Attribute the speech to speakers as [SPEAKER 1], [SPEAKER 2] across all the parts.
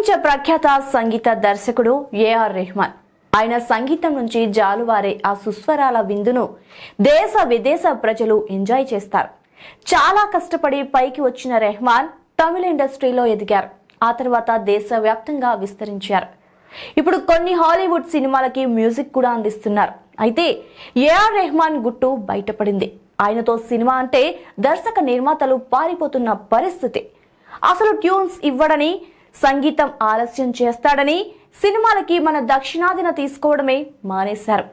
[SPEAKER 1] ప్రపంచ ప్రఖ్యాత సంగీత దర్శకుడు ఏఆర్ రెహమాన్ ఆయన సంగీతం నుంచి జాలువారే ఆ సుస్వరాల విందును దేశ విదేశ ప్రజలు ఎంజాయ్ చేస్తారు చాలా కష్టపడి పైకి వచ్చిన రెహమాన్ తమిళ ఇండస్ట్రీలో ఎదిగారు ఆ తర్వాత దేశవ్యాప్తంగా విస్తరించారు ఇప్పుడు కొన్ని హాలీవుడ్ సినిమాలకి మ్యూజిక్ కూడా అందిస్తున్నారు అయితే ఏఆర్ రెహమాన్ గుట్టు బయటపడింది ఆయనతో సినిమా అంటే దర్శక నిర్మాతలు పారిపోతున్న పరిస్థితి అసలు ట్యూన్స్ ఇవ్వడని సంగీతం ఆలస్యం చేస్తాడని సినిమాలకి మన దక్షిణాదిన తీసుకోవడమే మానేశారు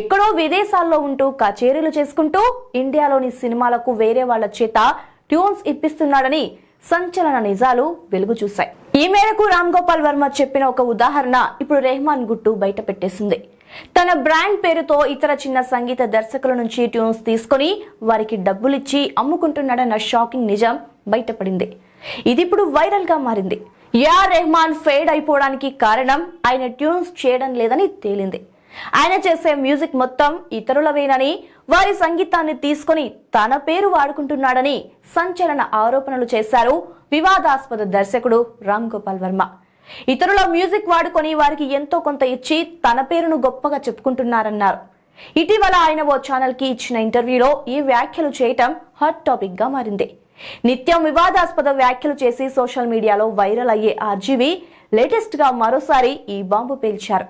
[SPEAKER 1] ఎక్కడో విదేశాల్లో ఉంటూ కచేరీలు చేసుకుంటూ ఇండియాలోని సినిమాలకు వేరే వాళ్ల చేత ట్యూన్స్ ఇప్పిస్తున్నాడని సంచలన నిజాలు వెలుగు చూశాయి ఈ మేరకు రామ్ గోపాల్ వర్మ చెప్పిన ఒక ఉదాహరణ ఇప్పుడు రెహమాన్ గుట్టు బయట పెట్టేసింది తన బ్రాండ్ పేరుతో ఇతర చిన్న సంగీత దర్శకుల నుంచి ట్యూన్స్ తీసుకొని వారికి డబ్బులిచ్చి అమ్ముకుంటున్నాడన్న షాకింగ్ నిజం బయటపడింది ఇది ఇప్పుడు వైరల్గా మారింది ఏఆర్ రెహమాన్ ఫెయిడ్ అయిపోవడానికి కారణం ఆయన ట్యూన్స్ చేయడం లేదని తేలింది ఆయన చేసే మ్యూజిక్ మొత్తం ఇతరులవేనని వారి సంగీతాన్ని తీసుకుని తన పేరు వాడుకుంటున్నాడని సంచలన ఆరోపణలు చేశారు వివాదాస్పద దర్శకుడు రామ్ గోపాల్ వర్మ ఇతరుల మ్యూజిక్ వాడుకొని వారికి ఎంతో కొంత ఇచ్చి తన పేరును గొప్పగా చెప్పుకుంటున్నారన్నారు ఇటీవల ఆయన ఓ ఛానల్కి ఇచ్చిన ఇంటర్వ్యూలో ఈ వ్యాఖ్యలు చేయటం హాట్ టాపిక్గా మారింది నిత్యం వివాదాస్పద వ్యాఖ్యలు చేసి సోషల్ మీడియాలో వైరల్ అయ్యే ఆర్జీవి లేటెస్ట్ గా మరోసారి ఈ బాంబు పేల్చారు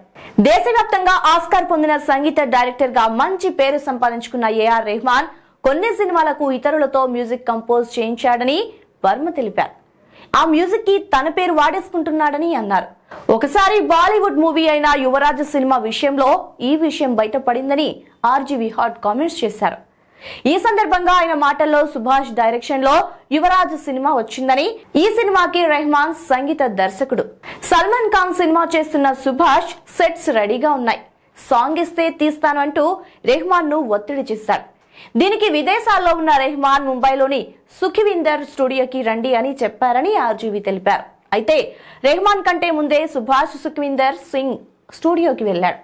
[SPEAKER 1] దేశవ్యాప్తంగా ఆస్కార్ పొందిన సంగీత డైరెక్టర్ గా మంచి పేరు సంపాదించుకున్న ఏఆర్ రెహమాన్ కొన్ని సినిమాలకు ఇతరులతో మ్యూజిక్ కంపోజ్ చేయించాడని వర్మ తెలిపారు ఆ మ్యూజిక్ కి తన పేరు వాడేసుకుంటున్నాడని అన్నారు ఒకసారి బాలీవుడ్ మూవీ అయిన యువరాజు సినిమా విషయంలో ఈ విషయం బయటపడిందని ఆర్జీవి హాట్ కామెంట్స్ చేశారు ఈ సందర్భంగా ఆయన మాటల్లో సుభాష్ డైరెక్షన్ లో యువరాజ్ సినిమా వచ్చిందని ఈ సినిమాకి రెహమాన్ సంగీత దర్శకుడు సల్మాన్ ఖాన్ సినిమా చేస్తున్న సుభాష్ సెట్స్ రెడీగా ఉన్నాయి సాంగ్ ఇస్తే తీస్తాను అంటూ రెహమాన్ ను ఒత్తిడి చేశారు దీనికి విదేశాల్లో ఉన్న రెహమాన్ ముంబైలోని సుఖివిందర్ స్టూడియోకి రండి అని చెప్పారని ఆర్జీవి తెలిపారు అయితే రెహమాన్ కంటే ముందే సుభాష్ సుఖవిందర్ సింగ్ స్టూడియోకి వెళ్ళాడు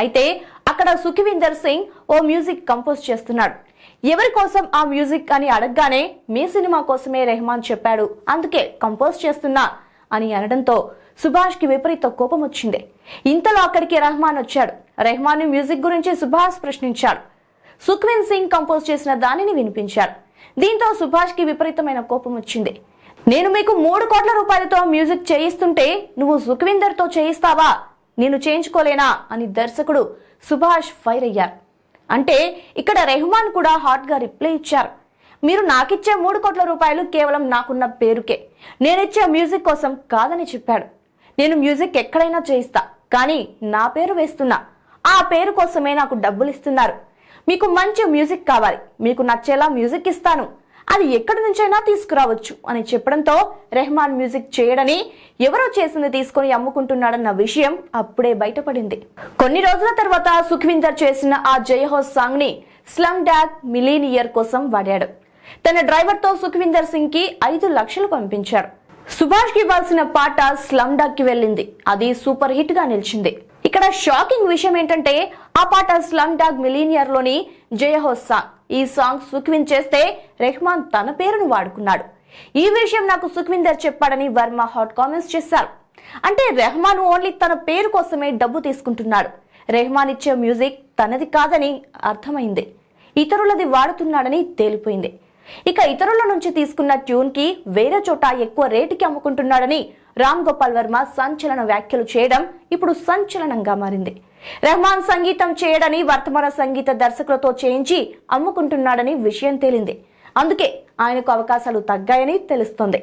[SPEAKER 1] అయితే అక్కడ సుఖివిందర్ సింగ్ ఓ మ్యూజిక్ కంపోజ్ చేస్తున్నాడు ఎవరి కోసం ఆ మ్యూజిక్ అని అడగగానే మీ సినిమా కోసమే రెహమాన్ చెప్పాడు అందుకే కంపోజ్ చేస్తున్నా అని అనడంతో సుభాష్కి విపరీత కోపం వచ్చింది ఇంతలో అక్కడికి రెహమాన్ వచ్చాడు రెహమాన్ మ్యూజిక్ గురించి సుభాష్ ప్రశ్నించాడు సుఖ్వింద్ సింగ్ కంపోజ్ చేసిన దానిని వినిపించాడు దీంతో సుభాష్కి విపరీతమైన కోపం వచ్చింది నేను మీకు మూడు కోట్ల రూపాయలతో మ్యూజిక్ చేయిస్తుంటే నువ్వు తో చేయిస్తావా నేను చేయించుకోలేనా అని దర్శకుడు సుభాష్ ఫైర్ అయ్యారు అంటే ఇక్కడ రెహమాన్ కూడా హాట్గా రిప్లై ఇచ్చారు మీరు నాకిచ్చే మూడు కోట్ల రూపాయలు కేవలం నాకున్న పేరుకే నేనిచ్చే మ్యూజిక్ కోసం కాదని చెప్పాడు నేను మ్యూజిక్ ఎక్కడైనా చేయిస్తా కానీ నా పేరు వేస్తున్నా ఆ పేరు కోసమే నాకు డబ్బులు ఇస్తున్నారు మీకు మంచి మ్యూజిక్ కావాలి మీకు నచ్చేలా మ్యూజిక్ ఇస్తాను అది ఎక్కడి నుంచైనా తీసుకురావచ్చు అని చెప్పడంతో రెహమాన్ మ్యూజిక్ చేయడని ఎవరో చేసింది తీసుకుని అమ్ముకుంటున్నాడన్న విషయం అప్పుడే బయటపడింది కొన్ని రోజుల తర్వాత సుఖ్విందర్ చేసిన ఆ జయహో సాంగ్ ని స్లమ్ డాగ్ మిలీనియర్ కోసం వాడాడు తన డ్రైవర్ తో సుఖ్విందర్ సింగ్ కి ఐదు లక్షలు పంపించారు సుభాష్ కి ఇవ్వాల్సిన పాట స్లమ్ డాగ్ కి వెళ్ళింది అది సూపర్ హిట్ గా నిలిచింది ఇక్కడ షాకింగ్ విషయం ఏంటంటే ఆ పాట స్లంగ్ డాగ్ మిలీనియర్లోని జయహో సాంగ్ ఈ సాంగ్ సుఖ్విన్ చేస్తే రెహ్మాన్ తన పేరును వాడుకున్నాడు ఈ విషయం నాకు సుఖ్విందర్ చెప్పాడని వర్మ హాట్ కామెంట్స్ చేశారు అంటే రెహమాన్ ఓన్లీ తన పేరు కోసమే డబ్బు తీసుకుంటున్నాడు రెహమాన్ ఇచ్చే మ్యూజిక్ తనది కాదని అర్థమైంది ఇతరులది వాడుతున్నాడని తేలిపోయింది ఇక ఇతరుల నుంచి తీసుకున్న ట్యూన్ కి వేరే చోట ఎక్కువ రేటుకి అమ్ముకుంటున్నాడని రామ్ గోపాల్ వర్మ సంచలన వ్యాఖ్యలు చేయడం ఇప్పుడు సంచలనంగా మారింది రెహమాన్ సంగీతం చేయడని వర్తమాన సంగీత దర్శకులతో చేయించి అమ్ముకుంటున్నాడని విషయం తేలింది అందుకే ఆయనకు అవకాశాలు తగ్గాయని తెలుస్తోంది